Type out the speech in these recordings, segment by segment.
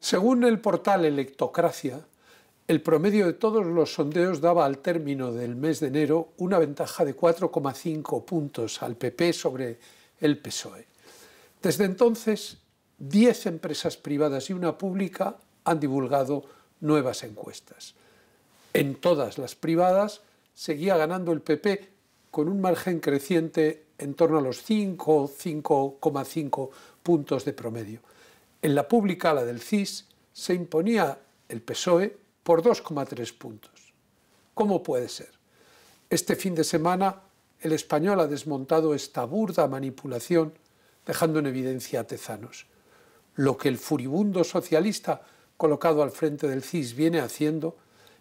Según el portal Electocracia, el promedio de todos los sondeos daba al término del mes de enero una ventaja de 4,5 puntos al PP sobre el PSOE. Desde entonces, 10 empresas privadas y una pública han divulgado nuevas encuestas. En todas las privadas seguía ganando el PP con un margen creciente en torno a los 5,5 puntos de promedio. En la pública, la del CIS, se imponía el PSOE por 2,3 puntos. ¿Cómo puede ser? Este fin de semana el español ha desmontado esta burda manipulación dejando en evidencia a Tezanos. Lo que el furibundo socialista colocado al frente del CIS viene haciendo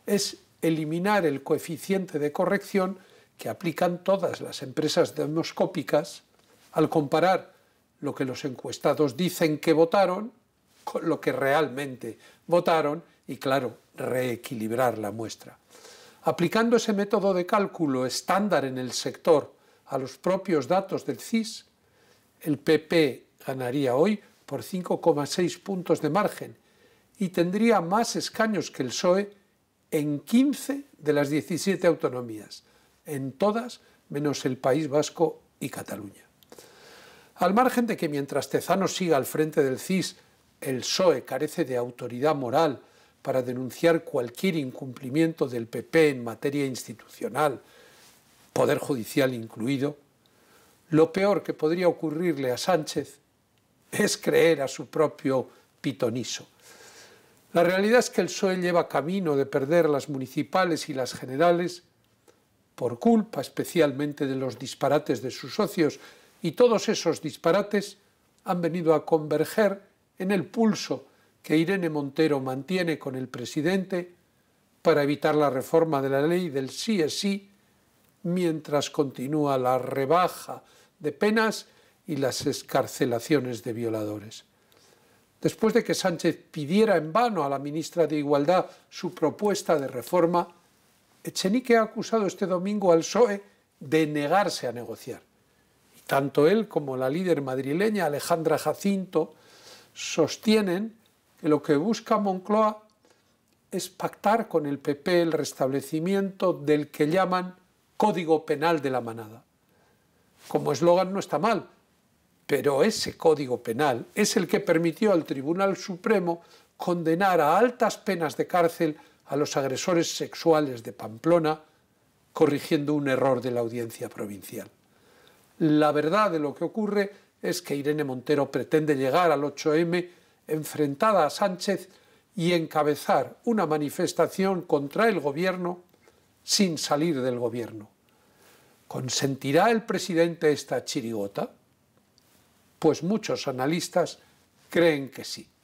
es eliminar el coeficiente de corrección que aplican todas las empresas demoscópicas al comparar lo que los encuestados dicen que votaron con lo que realmente votaron y, claro, reequilibrar la muestra. Aplicando ese método de cálculo estándar en el sector a los propios datos del CIS, el PP ganaría hoy por 5,6 puntos de margen y tendría más escaños que el PSOE en 15 de las 17 autonomías, en todas menos el País Vasco y Cataluña. Al margen de que mientras Tezano siga al frente del CIS, el PSOE carece de autoridad moral para denunciar cualquier incumplimiento del PP en materia institucional, poder judicial incluido, lo peor que podría ocurrirle a Sánchez es creer a su propio pitoniso. La realidad es que el PSOE lleva camino de perder las municipales y las generales por culpa especialmente de los disparates de sus socios y todos esos disparates han venido a converger en el pulso que Irene Montero mantiene con el presidente para evitar la reforma de la ley del sí es sí, mientras continúa la rebaja de penas y las escarcelaciones de violadores. Después de que Sánchez pidiera en vano a la ministra de Igualdad su propuesta de reforma, Echenique ha acusado este domingo al PSOE de negarse a negociar. Tanto él como la líder madrileña Alejandra Jacinto sostienen que lo que busca Moncloa es pactar con el PP el restablecimiento del que llaman Código Penal de la Manada. Como eslogan no está mal, pero ese Código Penal es el que permitió al Tribunal Supremo condenar a altas penas de cárcel a los agresores sexuales de Pamplona, corrigiendo un error de la audiencia provincial. La verdad de lo que ocurre es que Irene Montero pretende llegar al 8M enfrentada a Sánchez y encabezar una manifestación contra el gobierno sin salir del gobierno. ¿Consentirá el presidente esta chirigota? Pues muchos analistas creen que sí.